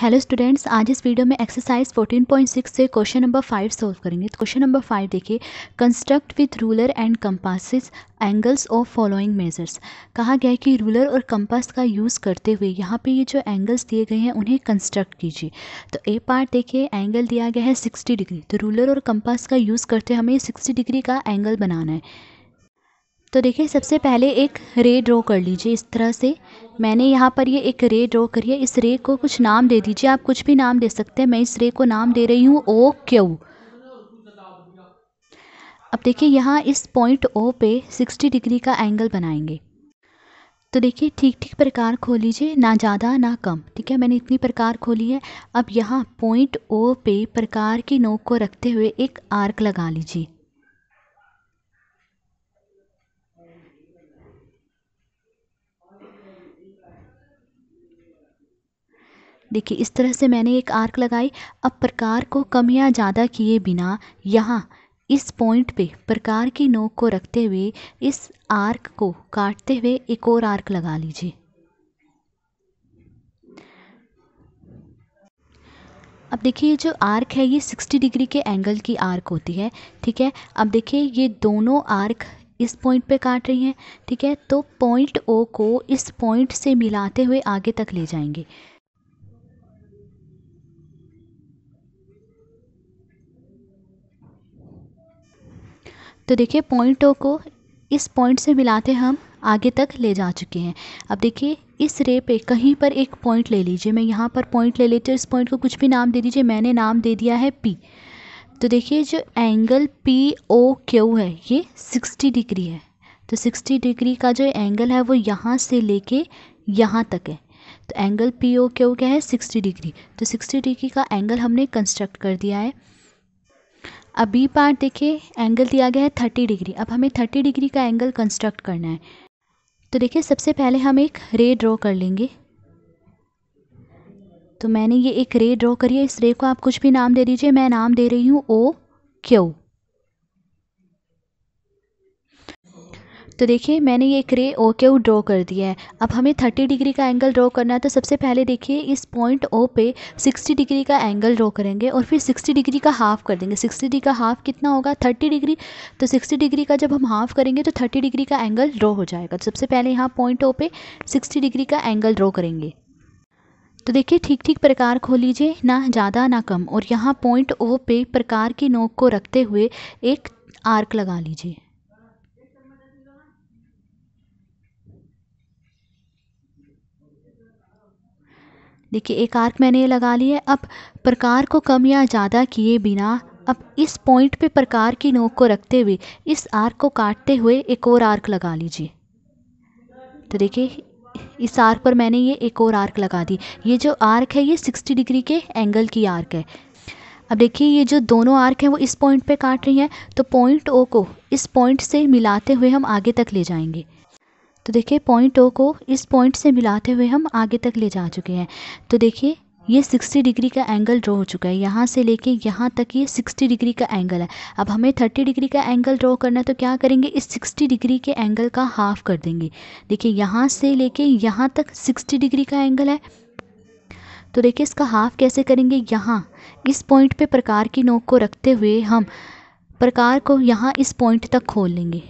hello students आज इस video में एक्सरसाइज 14.6 से क्वेश्चन नंबर फाइव सोल्व करेंगे तो क्वेश्चन नंबर फाइव देखिए construct with ruler and compasses angles of following measures कहा गया है कि रूलर और कंपास का यूज़ करते हुए यहाँ पे ये जो एंगल्स दिए गए हैं उन्हें कंस्ट्रक्ट कीजिए तो ए पार्ट देखिए एंगल दिया गया है सिक्सटी डिग्री तो रूलर और कंपास का यूज़ करते हमें सिक्सटी डिग्री का एंगल बनाना है तो देखिए सबसे पहले एक रे ड्रॉ कर लीजिए इस तरह से मैंने यहाँ पर ये एक रे ड्रॉ करी है इस रे को कुछ नाम दे दीजिए आप कुछ भी नाम दे सकते हैं मैं इस रे को नाम दे रही हूँ ओ क्यू अब देखिए यहाँ इस पॉइंट ओ पे 60 डिग्री का एंगल बनाएंगे तो देखिए ठीक ठीक प्रकार खो लीजिए ना ज़्यादा ना कम ठीक है मैंने इतनी प्रकार खोली है अब यहाँ पॉइंट ओ पे प्रकार की नोक को रखते हुए एक आर्क लगा लीजिए देखिए इस तरह से मैंने एक आर्क लगाई अब प्रकार को कम या ज़्यादा किए बिना यहाँ इस पॉइंट पे प्रकार की नोक को रखते हुए इस आर्क को काटते हुए एक और आर्क लगा लीजिए अब देखिए ये जो आर्क है ये 60 डिग्री के एंगल की आर्क होती है ठीक है अब देखिए ये दोनों आर्क इस पॉइंट पे काट रही हैं ठीक है तो पॉइंट ओ को इस पॉइंट से मिलाते हुए आगे तक ले जाएंगे तो देखिए पॉइंटों को इस पॉइंट से मिलाते हम आगे तक ले जा चुके हैं अब देखिए इस रे पे कहीं पर एक पॉइंट ले लीजिए मैं यहाँ पर पॉइंट ले लेती हूँ इस पॉइंट को कुछ भी नाम दे दीजिए मैंने नाम दे दिया है पी तो देखिए जो एंगल पी ओ क्यू है ये सिक्सटी डिग्री है तो सिक्सटी डिग्री का जो एंगल है वो यहाँ से लेके यहाँ तक है तो एंगल पी ओ क्यू क्या है सिक्सटी डिग्री तो सिक्सटी डिग्री का एंगल हमने कंस्ट्रक्ट कर दिया है अब बी पार्ट देखिए एंगल दिया गया है थर्टी डिग्री अब हमें थर्टी डिग्री का एंगल कंस्ट्रक्ट करना है तो देखिए सबसे पहले हम एक रे ड्रॉ कर लेंगे तो मैंने ये एक रे ड्रॉ करी है इस रे को आप कुछ भी नाम दे दीजिए मैं नाम दे रही हूँ ओ क्यू तो देखिए मैंने ये एक रे ओ के ड्रॉ कर दिया है अब हमें थर्टी डिग्री का एंगल ड्रॉ करना है तो सबसे पहले देखिए इस पॉइंट ओ पे सिक्सटी डिग्री का एंगल ड्रॉ करेंगे और फिर सिक्सटी डिग्री का हाफ़ कर देंगे सिक्सटी डिग्री का हाफ़ कितना होगा थर्टी डिग्री तो सिक्सटी डिग्री का जब हम हाफ़ करेंगे तो थर्टी डिग्री का एंगल ड्रॉ हो जाएगा तो सबसे पहले यहाँ पॉइंट ओ पे सिक्सटी डिग्री का एंगल ड्रॉ करेंगे तो देखिए ठीक ठीक प्रकार खो लीजिए ना ज़्यादा ना कम और यहाँ पॉइंट ओ पे प्रकार की नोक को रखते हुए एक आर्क लगा लीजिए देखिए एक आर्क मैंने ये लगा ली है अब प्रकार को कम या ज़्यादा किए बिना अब इस पॉइंट पे प्रकार की नोक को रखते हुए इस आर्क को काटते हुए एक और आर्क लगा लीजिए तो देखिए इस आर्क पर मैंने ये एक और आर्क लगा दी ये जो आर्क है ये सिक्सटी डिग्री के एंगल की आर्क है अब देखिए ये जो दोनों आर्क हैं वो इस पॉइंट पे काट रही हैं तो पॉइंट ओ को इस पॉइंट से मिलाते हुए हम आगे तक ले जाएंगे तो देखिए पॉइंट ओ को इस पॉइंट से मिलाते हुए हम आगे तक ले जा चुके हैं तो देखिए ये 60 डिग्री का एंगल ड्रॉ हो चुका है यहाँ से लेके यहाँ तक ये 60 डिग्री का एंगल है अब हमें 30 डिग्री का एंगल ड्रॉ करना है तो क्या करेंगे इस 60 डिग्री के एंगल का हाफ कर देंगे देखिए यहाँ से लेके यहाँ तक 60 डिग्री का एंगल है तो देखिए इसका हाफ कैसे करेंगे यहाँ इस पॉइंट पे प्रकार की नोक को रखते हुए हम प्रकार को यहाँ इस पॉइंट तक खोल लेंगे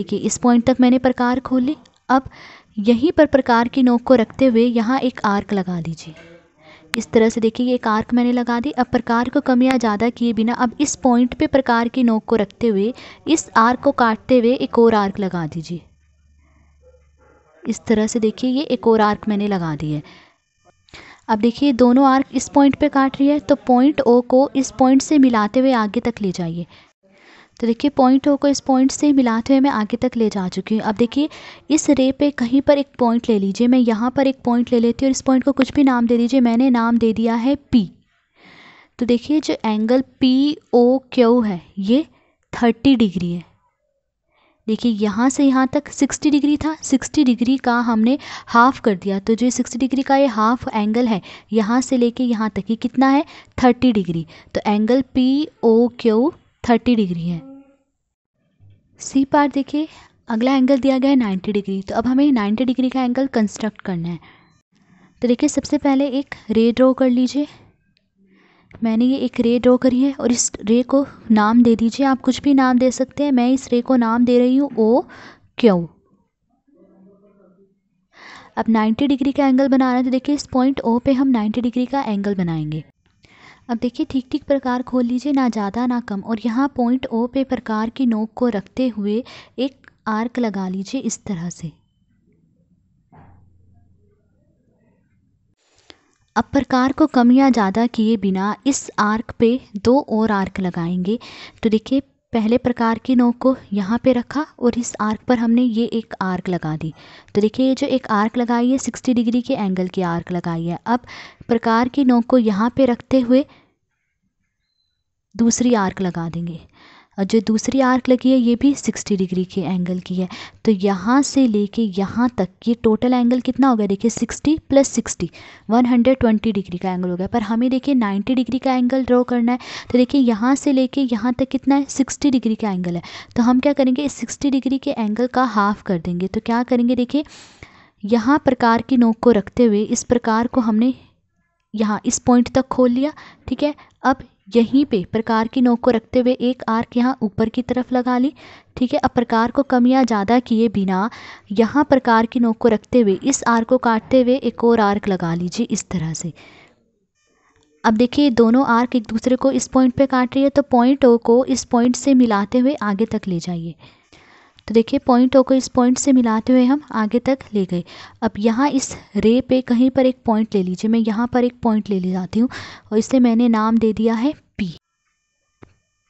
देखिए इस पॉइंट तक मैंने प्रकार खोली अब यहीं पर प्रकार की नोक को रखते हुए यहाँ एक आर्क लगा दीजिए इस तरह से देखिए एक आर्क मैंने लगा दी अब प्रकार को कम या ज़्यादा किए बिना अब इस पॉइंट पे प्रकार की नोक को रखते हुए इस आर्क को काटते हुए एक और आर्क लगा दीजिए इस तरह से देखिए ये एक और आर्क मैंने लगा दी है अब देखिए दोनों आर्क इस पॉइंट पे काट रही है तो पॉइंट ओ को इस पॉइंट से मिलाते हुए आगे तक ले जाइए तो देखिए पॉइंटों को इस पॉइंट से मिलाते हुए मैं आगे तक ले जा चुकी हूँ अब देखिए इस रे पे कहीं पर एक पॉइंट ले लीजिए मैं यहाँ पर एक पॉइंट ले लेती हूँ और इस पॉइंट को कुछ भी नाम दे दीजिए मैंने नाम दे दिया है पी तो देखिए जो एंगल पी ओ क्यू है ये थर्टी डिग्री है देखिए यहाँ से यहाँ तक 60 डिग्री था 60 डिग्री का हमने हाफ़ कर दिया तो जो 60 डिग्री का ये हाफ एंगल है यहाँ से लेके यहाँ तक ये कितना है 30 डिग्री तो angle P O Q 30 degree है सी पार्ट देखिए अगला एंगल दिया गया है नाइन्टी डिग्री तो अब हमें नाइन्टी डिग्री का एंगल कंस्ट्रक्ट करना है तो देखिए सबसे पहले एक रे ड्रॉ कर लीजिए मैंने ये एक रे ड्रॉ करी है और इस रे को नाम दे दीजिए आप कुछ भी नाम दे सकते हैं मैं इस रे को नाम दे रही हूँ ओ क्यों अब 90 डिग्री का एंगल बनाना है तो देखिए इस पॉइंट ओ पे हम 90 डिग्री का एंगल बनाएंगे अब देखिए ठीक ठीक प्रकार खोल लीजिए ना ज़्यादा ना कम और यहाँ पॉइंट ओ पे प्रकार की नोक को रखते हुए एक आर्क लगा लीजिए इस तरह से अब प्रकार को कम या ज़्यादा किए बिना इस आर्क पे दो और आर्क लगाएंगे तो देखिए पहले प्रकार की नोक को यहाँ पे रखा और इस आर्क पर हमने ये एक आर्क लगा दी तो देखिए ये जो एक आर्क लगाई है सिक्सटी डिग्री के एंगल की आर्क लगाई है अब प्रकार की नोक को यहाँ पे रखते हुए दूसरी आर्क लगा देंगे और जो दूसरी आर्क लगी है ये भी सिक्सटी डिग्री के एंगल की है तो यहाँ से लेके यहाँ तक ये टोटल एंगल कितना हो गया देखिए sixty plus sixty one hundred twenty degree का एंगल हो गया पर हमें देखिए नाइन्टी डिग्री का एंगल ड्रॉ करना है तो देखिए यहाँ से लेके यहाँ तक कितना है सिक्सटी डिग्री का एंगल है तो हम क्या करेंगे इस सिक्सटी डिग्री के एंगल का हाफ कर देंगे तो क्या करेंगे देखिए यहाँ प्रकार की नोक को रखते हुए इस प्रकार को हमने यहाँ इस पॉइंट तक खोल लिया ठीक है अब यहीं पे प्रकार की नोक को रखते हुए एक आर्क यहाँ ऊपर की तरफ लगा ली ठीक है अब प्रकार को कम या ज़्यादा किए बिना यहाँ प्रकार की नोक को रखते हुए इस आर्क को काटते हुए एक और आर्क लगा लीजिए इस तरह से अब देखिए दोनों आर्क एक दूसरे को इस पॉइंट पे काट रही है तो पॉइंट ओ को इस पॉइंट से मिलाते हुए आगे तक ले जाइए तो देखिए पॉइंट को इस पॉइंट से मिलाते हुए हम आगे तक ले गए अब यहाँ इस रे पे कहीं पर एक पॉइंट ले लीजिए मैं यहाँ पर एक पॉइंट ले ले जाती हूँ और इसे मैंने नाम दे दिया है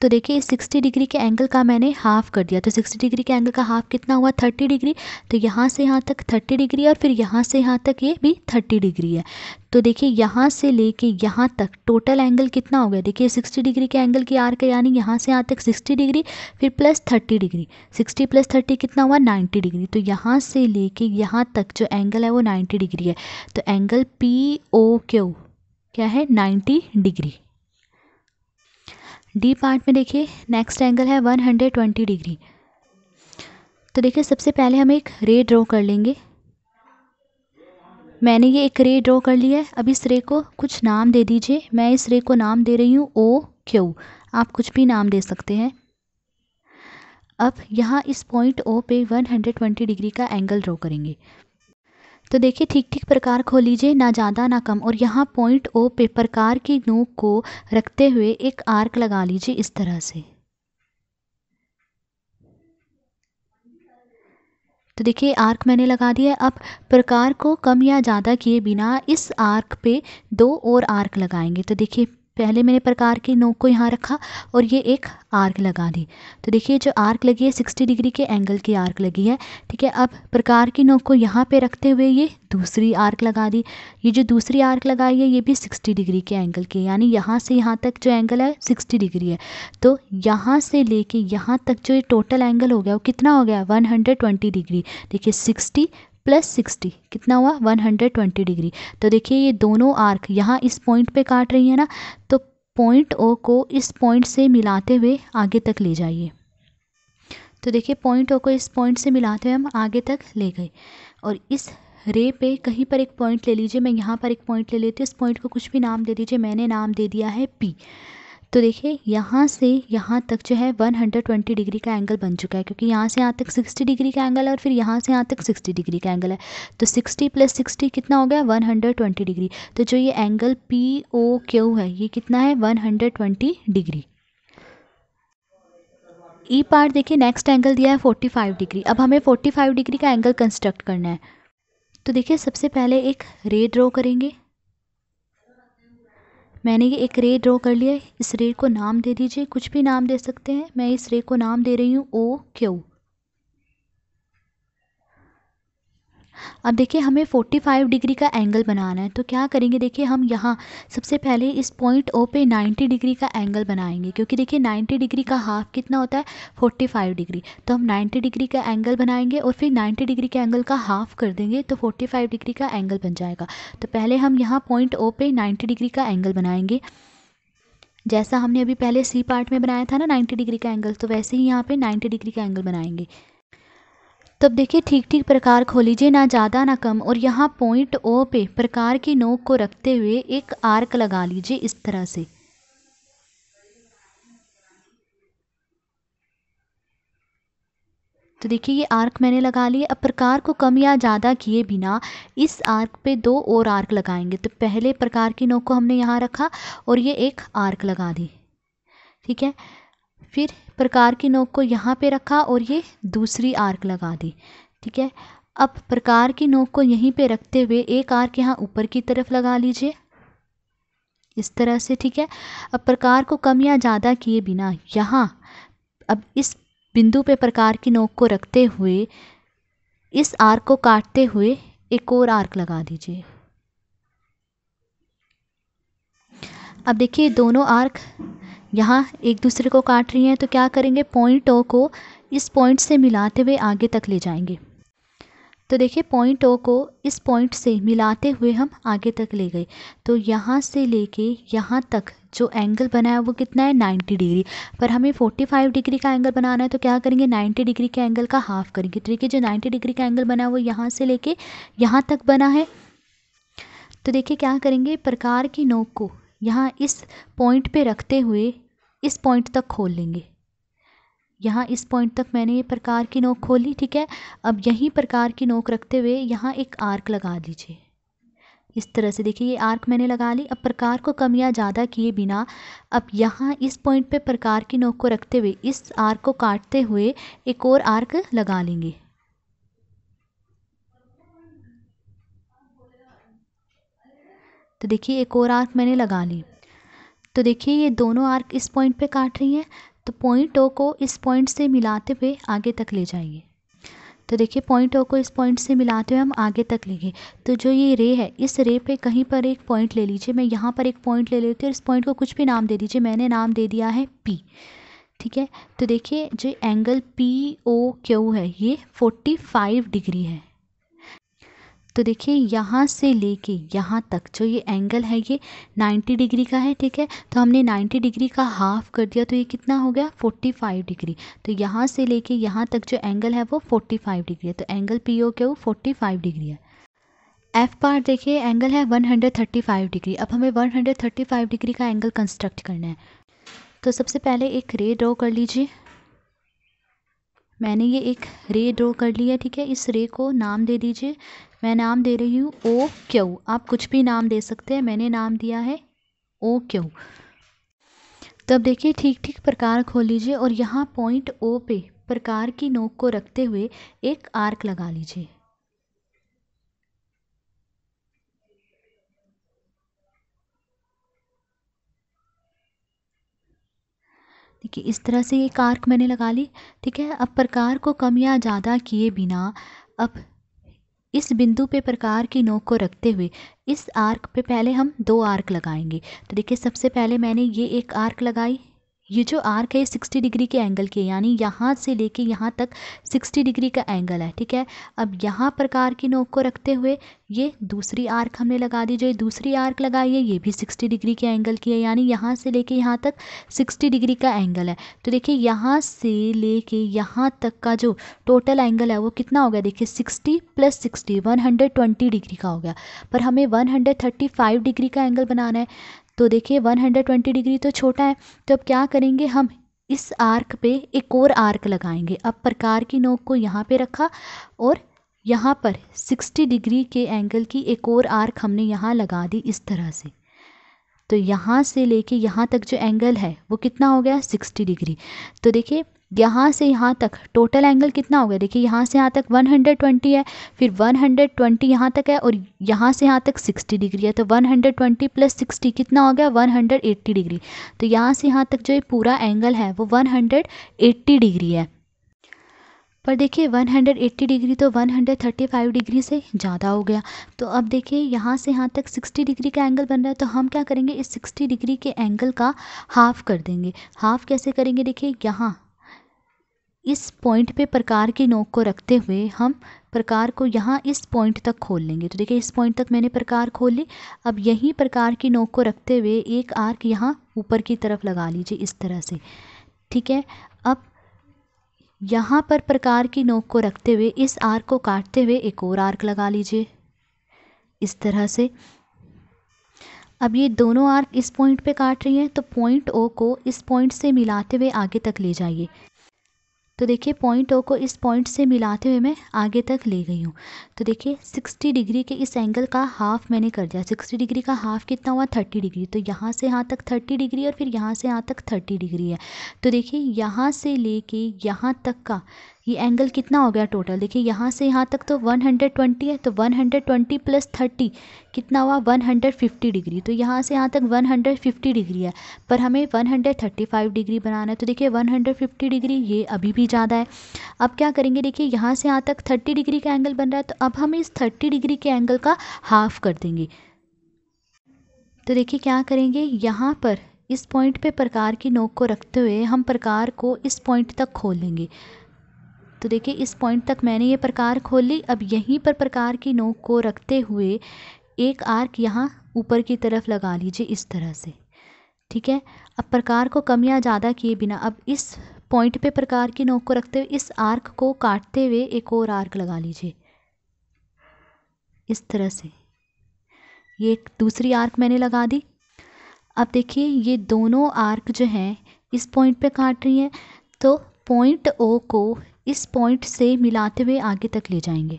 तो देखिए 60 डिग्री के एंगल का मैंने हाफ़ कर दिया तो 60 डिग्री के एंगल का हाफ़ कितना हुआ 30 डिग्री तो यहाँ से यहाँ तक 30 डिग्री और फिर यहाँ से यहाँ तक ये भी 30 डिग्री है तो देखिए यहाँ से लेके यहाँ तक टोटल एंगल कितना हो गया देखिए 60 डिग्री के एंगल की आर का यानी यहाँ से यहाँ तक 60 डिग्री फिर प्लस 30 डिग्री 60 प्लस 30 कितना हुआ 90 डिग्री तो यहाँ से लेके यहाँ तक जो एंगल है वो 90 डिग्री है तो एंगल पी ओ क्यू क्या है 90 डिग्री डी पार्ट में देखिए नेक्स्ट एंगल है 120 डिग्री तो देखिए सबसे पहले हम एक रे ड्रॉ कर लेंगे मैंने ये एक रे ड्रॉ कर लिया है अब इस रे को कुछ नाम दे दीजिए मैं इस रे को नाम दे रही हूँ ओ क्यू आप कुछ भी नाम दे सकते हैं अब यहाँ इस पॉइंट ओ पे 120 डिग्री का एंगल ड्रॉ करेंगे तो देखिए ठीक ठीक प्रकार खो लीजिए ना ज़्यादा ना कम और यहाँ पॉइंट ओ पे प्रकार की नोक को रखते हुए एक आर्क लगा लीजिए इस तरह से तो देखिए आर्क मैंने लगा दिया अब प्रकार को कम या ज़्यादा किए बिना इस आर्क पे दो और आर्क लगाएंगे तो देखिए पहले मैंने प्रकार की नोक को यहाँ रखा और ये एक आर्क लगा दी तो देखिए जो आर्क लगी है सिक्सटी डिग्री के एंगल की आर्क लगी है ठीक है अब प्रकार की नोक को यहाँ पे रखते हुए ये दूसरी आर्क लगा दी ये जो दूसरी आर्क लगाई है ये भी सिक्सटी डिग्री के एंगल की यानी यहाँ से यहाँ तक जो एंगल है सिक्सटी डिग्री है तो यहाँ से लेके यहाँ तक जो ये टोटल एंगल हो गया वो कितना हो गया वन हंड्रेड ट्वेंटी डिग्री देखिए सिक्सटी प्लस सिक्सटी कितना हुआ वन हंड्रेड ट्वेंटी डिग्री तो देखिए ये दोनों आर्क यहाँ इस पॉइंट पे काट रही है ना तो पॉइंट ओ को इस पॉइंट से मिलाते हुए आगे तक ले जाइए तो देखिए पॉइंट ओ को इस पॉइंट से मिलाते हुए हम आगे तक ले गए और इस रे पे कहीं पर एक पॉइंट ले लीजिए मैं यहाँ पर एक पॉइंट ले लेती हूँ इस पॉइंट को कुछ भी नाम दे दीजिए मैंने नाम दे दिया है पी तो देखिए यहाँ से यहाँ तक जो है वन हंड्रेड ट्वेंटी डिग्री का एंगल बन चुका है क्योंकि यहाँ से यहाँ तक सिक्सटी डिग्री का एंगल है और फिर यहाँ से यहाँ तक सिक्सटी डिग्री का एंगल है तो सिक्सटी प्लस सिक्सटी कितना हो गया वन हंड्रेड ट्वेंटी डिग्री तो जो ये एंगल पी ओ क्यू है ये कितना है वन हंड्रेड ट्वेंटी डिग्री ई पार्ट देखिए नेक्स्ट एंगल दिया है फोर्टी फाइव डिग्री अब हमें फोर्टी फाइव डिग्री का एंगल कंस्ट्रक्ट करना है तो देखिए सबसे पहले एक रे ड्रॉ करेंगे मैंने ये एक रे ड्रॉ कर लिया है इस रे को नाम दे दीजिए कुछ भी नाम दे सकते हैं मैं इस रे को नाम दे रही हूँ ओ क्यू अब देखिए हमें 45 डिग्री का एंगल बनाना है तो क्या करेंगे देखिए हम यहाँ सबसे पहले इस पॉइंट ओ पे 90 डिग्री का एंगल बनाएंगे क्योंकि देखिए 90 डिग्री का हाफ कितना होता है 45 डिग्री तो हम 90 डिग्री का एंगल बनाएंगे और फिर 90 डिग्री के एंगल का हाफ कर देंगे तो 45 डिग्री का एंगल बन जाएगा तो पहले हम यहाँ पॉइंट ओ पे 90 डिग्री का एंगल बनाएंगे जैसा हमने अभी पहले सी पार्ट में बनाया था ना 90 डिग्री का एंगल तो वैसे ही यहाँ पे 90 डिग्री का एंगल बनाएंगे तब देखिए ठीक ठीक प्रकार खो लीजिए ना ज़्यादा ना कम और यहाँ पॉइंट ओ पे प्रकार की नोक को रखते हुए एक आर्क लगा लीजिए इस तरह से तो देखिए ये आर्क मैंने लगा लिए अब प्रकार को कम या ज़्यादा किए बिना इस आर्क पे दो और आर्क लगाएंगे तो पहले प्रकार की नोक को हमने यहाँ रखा और ये एक आर्क लगा दी ठीक है फिर प्रकार की नोक को यहाँ पे रखा और ये दूसरी आर्क लगा दी ठीक है अब प्रकार की नोक को यहीं पे रखते हुए एक आर्क यहाँ ऊपर की तरफ लगा लीजिए इस तरह से ठीक है अब प्रकार को कम या ज़्यादा किए बिना यहाँ अब इस बिंदु पे प्रकार की नोक को रखते हुए इस आर्क को काटते हुए एक और आर्क लगा दीजिए अब देखिए दोनों आर्क यहाँ एक दूसरे को काट रही हैं तो क्या करेंगे पॉइंट ओ को इस पॉइंट से मिलाते हुए आगे तक ले जाएंगे तो देखिए पॉइंट ओ को इस पॉइंट से मिलाते हुए हम आगे तक ले गए तो यहाँ से लेके यहाँ तक जो एंगल बना है वो कितना है 90 डिग्री पर हमें 45 डिग्री का एंगल बनाना है तो क्या करेंगे 90 डिग्री के एंगल का हाफ करेंगे तो देखिए जो 90 डिग्री का एंगल बना है वो यहाँ से लेके यहाँ तक बना है तो देखिए क्या करेंगे प्रकार की नोक को यहाँ इस पॉइंट पे रखते हुए इस पॉइंट तक खोल लेंगे यहाँ इस पॉइंट तक मैंने ये प्रकार की नोक खोली ठीक है अब यहीं प्रकार की नोक रखते हुए यहाँ एक आर्क लगा दीजिए इस तरह से देखिए ये आर्क मैंने लगा ली अब प्रकार को कम या ज़्यादा किए बिना अब यहाँ इस पॉइंट पे प्रकार की नोक को रखते हुए इस आर्क को काटते हुए एक और आर्क लगा लेंगे तो देखिए एक और आर्क मैंने लगा ली तो देखिए ये दोनों आर्क इस पॉइंट पे काट रही हैं तो पॉइंट ओ को इस पॉइंट से मिलाते हुए आगे तक ले जाइए तो देखिए पॉइंट ओ को इस पॉइंट से मिलाते हुए हम आगे तक लेंगे तो जो ये रे है इस रे पे कहीं पर एक पॉइंट ले लीजिए मैं यहाँ पर एक पॉइंट ले लेती हूँ इस पॉइंट को कुछ भी नाम दे दीजिए मैंने नाम दे दिया है पी ठीक है तो देखिए जो एंगल पी ओ क्यू है ये फोर्टी फाइव डिग्री है तो देखिए यहाँ से लेके यहाँ तक जो ये एंगल है ये 90 डिग्री का है ठीक है तो हमने 90 डिग्री का हाफ कर दिया तो ये कितना हो गया 45 डिग्री तो यहाँ से लेके यहाँ तक जो एंगल है वो 45 डिग्री है तो एंगल पी ओ के वो 45 डिग्री है एफ पार देखिए एंगल है 135 डिग्री अब हमें 135 डिग्री का एंगल कंस्ट्रक्ट करना है तो सबसे पहले एक रे ड्रॉ कर लीजिए मैंने ये एक रे ड्रॉ कर लिया है ठीक है इस रे को नाम दे दीजिए मैं नाम दे रही हूँ ओ क्यू आप कुछ भी नाम दे सकते हैं मैंने नाम दिया है ओ क्यू तब देखिए ठीक ठीक प्रकार खोल लीजिए और यहाँ पॉइंट ओ पे प्रकार की नोक को रखते हुए एक आर्क लगा लीजिए देखिए इस तरह से एक आर्क मैंने लगा ली ठीक है अब प्रकार को कम या ज़्यादा किए बिना अब इस बिंदु पे प्रकार की नोक को रखते हुए इस आर्क पे पहले हम दो आर्क लगाएंगे तो देखिए सबसे पहले मैंने ये एक आर्क लगाई ये जो आर्क है सिक्सटी डिग्री के एंगल की है यानी यहाँ से लेके यहाँ तक सिक्सटी डिग्री का एंगल है ठीक है अब यहाँ प्रकार की नोक को रखते हुए ये दूसरी आर्क हमने लगा दी जो ये दूसरी आर्क लगाई है ये भी सिक्सटी डिग्री के एंगल की है यानी यहाँ से लेके यहाँ तक सिक्सटी डिग्री का एंगल है तो देखिए यहाँ से कर यहाँ तक का जो टोटल एंगल है वो कितना हो गया देखिए sixty plus sixty one hundred twenty degree का हो गया पर हमें one hundred thirty five degree का एंगल बनाना है तो देखिए 120 डिग्री तो छोटा है तो अब क्या करेंगे हम इस आर्क पे एक और आर्क लगाएंगे अब प्रकार की नोक को यहाँ पे रखा और यहाँ पर 60 डिग्री के एंगल की एक और आर्क हमने यहाँ लगा दी इस तरह से तो यहाँ से लेके यहाँ तक जो एंगल है वो कितना हो गया सिक्सटी डिग्री तो देखिए यहाँ से यहाँ तक टोटल एंगल कितना हो गया देखिए यहाँ से यहाँ तक 120 है फिर 120 यहाँ तक है और यहाँ से यहाँ तक 60 डिग्री है तो 120 प्लस सिक्सटी कितना हो गया 180 डिग्री तो यहाँ से यहाँ तक जो ये पूरा एंगल है वो 180 डिग्री है पर देखिए 180 डिग्री तो 135 डिग्री से ज़्यादा हो गया तो अब देखिए यहाँ से यहाँ तक 60 डिग्री का एंगल बन रहा है तो हम क्या करेंगे इस 60 डिग्री के एंगल का हाफ़ कर देंगे हाफ़ कैसे करेंगे देखिए यहाँ इस पॉइंट पे प्रकार की नोक को रखते हुए हम प्रकार को यहाँ इस पॉइंट तक खोल लेंगे तो देखिए इस पॉइंट तक मैंने प्रकार खोली अब यहीं प्रकार की नोक को रखते हुए एक आर्क यहाँ ऊपर की तरफ लगा लीजिए इस तरह से ठीक है अब यहाँ पर प्रकार की नोक को रखते हुए इस आर्क को काटते हुए एक और आर्क लगा लीजिए इस तरह से अब ये दोनों आर्क इस पॉइंट पे काट रही हैं तो पॉइंट ओ को इस पॉइंट से मिलाते हुए आगे तक ले जाइए तो देखिए पॉइंटों को इस पॉइंट से मिलाते हुए मैं आगे तक ले गई हूँ तो देखिए सिक्सटी डिग्री के इस एंगल का हाफ मैंने कर दिया सिक्सटी डिग्री का हाफ कितना हुआ थर्टी डिग्री तो यहाँ से यहाँ तक थर्टी डिग्री और फिर यहाँ से यहाँ तक थर्टी डिग्री है तो देखिए यहाँ से ले कर यहाँ तक का ये एंगल कितना हो गया टोटल देखिए यहाँ से यहाँ तक तो 120 है तो 120 प्लस 30 कितना हुआ 150 डिग्री तो यहाँ से यहाँ तक 150 डिग्री है पर हमें 135 डिग्री बनाना है तो देखिए 150 डिग्री ये अभी भी ज़्यादा है अब क्या करेंगे देखिए यहाँ से यहाँ तक 30 डिग्री का एंगल बन रहा है तो अब हम इस थर्टी डिग्री के एंगल का हाफ कर देंगे तो देखिए क्या करेंगे यहाँ पर इस पॉइंट पर प्रकार की नोक को रखते हुए हम प्रकार को इस पॉइंट तक खोल तो देखिए इस पॉइंट तक मैंने ये प्रकार खोल ली अब यहीं पर प्रकार की नोक को रखते हुए एक आर्क यहाँ ऊपर की तरफ लगा लीजिए इस तरह से ठीक है अब प्रकार को कम या ज़्यादा किए बिना अब इस पॉइंट पे प्रकार की नोक को रखते हुए इस आर्क को काटते हुए एक और आर्क लगा लीजिए इस तरह से ये एक दूसरी आर्क मैंने लगा दी अब देखिए ये दोनों आर्क जो हैं इस पॉइंट पे काट रही हैं तो पॉइंट ओ को इस पॉइंट से मिलाते हुए आगे तक ले जाएंगे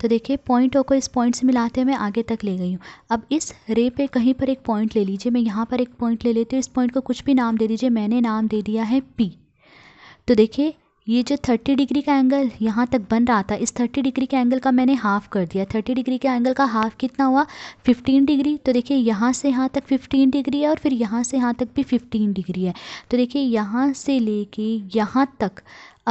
तो देखिए पॉइंटों को इस पॉइंट से मिलाते हुए मैं आगे तक ले गई हूँ अब इस रे पे कहीं पर एक पॉइंट ले लीजिए मैं यहाँ पर एक पॉइंट ले लेती हूँ इस पॉइंट को कुछ भी नाम दे दीजिए मैंने नाम दे दिया है पी तो देखिए ये जो थर्टी डिग्री का एंगल यहाँ तक बन रहा था इस थर्टी डिग्री के एंगल का मैंने हाफ़ कर दिया थर्टी डिग्री के एंगल का हाफ़ कितना हुआ फिफ्टीन डिग्री तो देखिए यहाँ से यहाँ तक फिफ्टीन डिग्री है और फिर यहाँ से यहाँ तक भी फिफ्टीन डिग्री है तो देखिए यहाँ से लेके यहाँ तक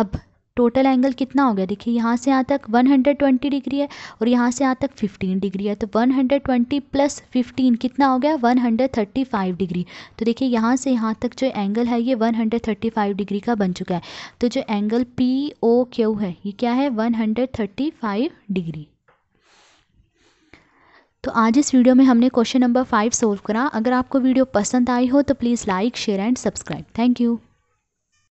अब टोटल एंगल कितना हो गया देखिए यहाँ से यहाँ तक 120 डिग्री है और यहाँ से यहाँ तक 15 डिग्री है तो 120 प्लस 15 कितना हो गया 135 डिग्री तो देखिए यहाँ से यहाँ तक जो एंगल है ये 135 डिग्री का बन चुका है तो जो एंगल पी ओ क्यू है ये क्या है 135 डिग्री तो आज इस वीडियो में हमने क्वेश्चन नंबर फाइव सोल्व करा अगर आपको वीडियो पसंद आई हो तो please like share and subscribe thank you